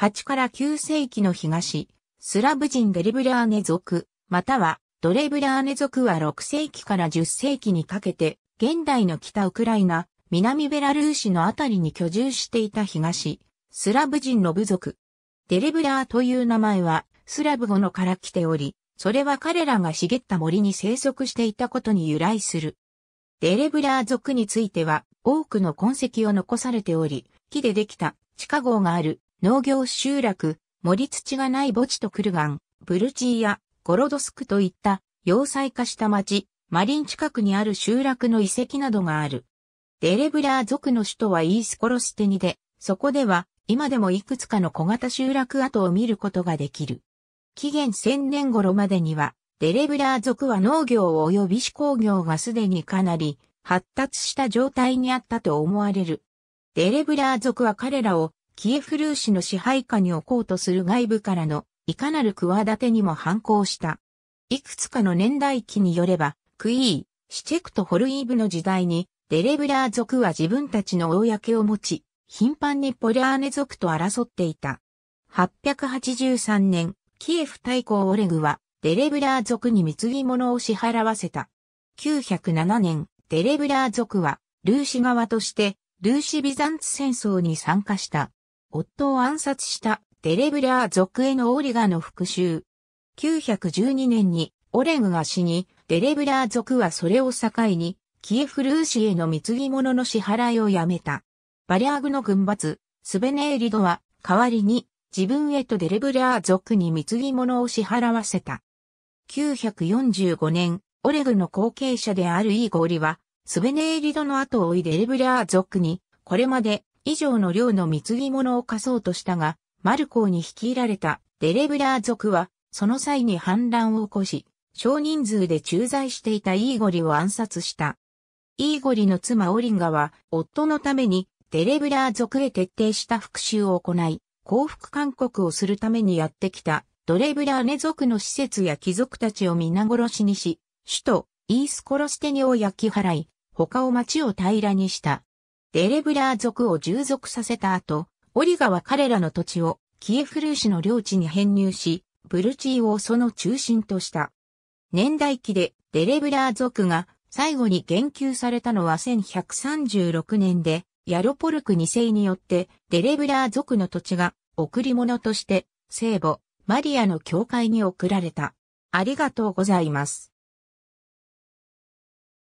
8から9世紀の東、スラブ人デレブラーネ族、またはドレブラーネ族は6世紀から10世紀にかけて、現代の北ウクライナ、南ベラルーシのあたりに居住していた東、スラブ人の部族。デレブラーという名前は、スラブ語のから来ており、それは彼らが茂った森に生息していたことに由来する。デレブラー族については、多くの痕跡を残されており、木でできた地下壕がある農業集落、森土がない墓地とクルガン、ブルチーやゴロドスクといった要塞化した町、マリン近くにある集落の遺跡などがある。デレブラー族の首都はイースコロステニで、そこでは今でもいくつかの小型集落跡を見ることができる。紀元1000年頃までには、デレブラー族は農業及び手工業がすでにかなり発達した状態にあったと思われる。デレブラー族は彼らをキエフルーシの支配下に置こうとする外部からのいかなる企てにも反抗した。いくつかの年代記によれば、クイー、シチェクとホルイーブの時代に、デレブラー族は自分たちの公を持ち、頻繁にポラーネ族と争っていた。883年、キエフ大公オレグは、デレブラー族に貢ぎ物を支払わせた。907年、デレブラー族は、ルーシ側として、ルーシビザンツ戦争に参加した。夫を暗殺したデレブラー族へのオリガの復讐。912年にオレグが死に、デレブラー族はそれを境に、キエフルーシへの貢ぎ物の支払いをやめた。バリャーグの軍閥、スベネーリドは、代わりに、自分へとデレブラー族に貢ぎ物を支払わせた。945年、オレグの後継者であるイーゴーリは、スベネーリドの後を追いデレブラー族に、これまで以上の量の貢ぎ物を貸そうとしたが、マルコーに率いられたデレブラー族は、その際に反乱を起こし、少人数で駐在していたイーゴリを暗殺した。イーゴリの妻オリンガは、夫のために、デレブラー族へ徹底した復讐を行い、幸福勧告をするためにやってきた、ドレブラーネ族の施設や貴族たちを皆殺しにし、首都、イースコロステニを焼き払い、他を町を平らにした。デレブラー族を従属させた後、オリガは彼らの土地をキエフルーシの領地に編入し、ブルチーをその中心とした。年代記でデレブラー族が最後に言及されたのは1136年で、ヤロポルク2世によってデレブラー族の土地が贈り物として聖母マリアの教会に贈られた。ありがとうございます。